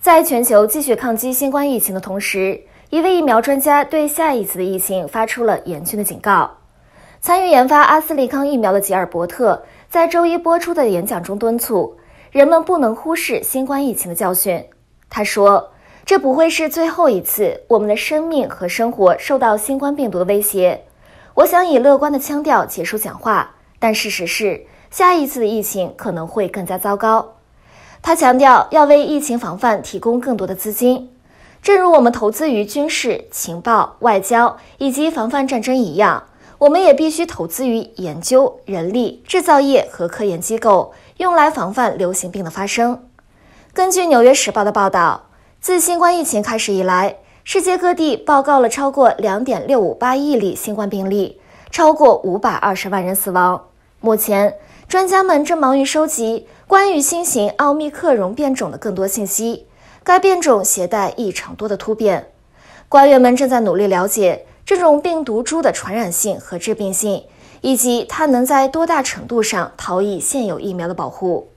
在全球继续抗击新冠疫情的同时，一位疫苗专家对下一次的疫情发出了严峻的警告。参与研发阿斯利康疫苗的吉尔伯特在周一播出的演讲中敦促人们不能忽视新冠疫情的教训。他说：“这不会是最后一次我们的生命和生活受到新冠病毒的威胁。”我想以乐观的腔调结束讲话，但事实是，下一次的疫情可能会更加糟糕。他强调，要为疫情防范提供更多的资金。正如我们投资于军事情报、外交以及防范战争一样，我们也必须投资于研究、人力、制造业和科研机构，用来防范流行病的发生。根据《纽约时报》的报道，自新冠疫情开始以来，世界各地报告了超过2.658亿例新冠病例，超过520万人死亡。目前，专家们正忙于收集关于新型奥密克戎变种的更多信息。该变种携带异常多的突变，官员们正在努力了解这种病毒株的传染性和致病性，以及它能在多大程度上逃逸现有疫苗的保护。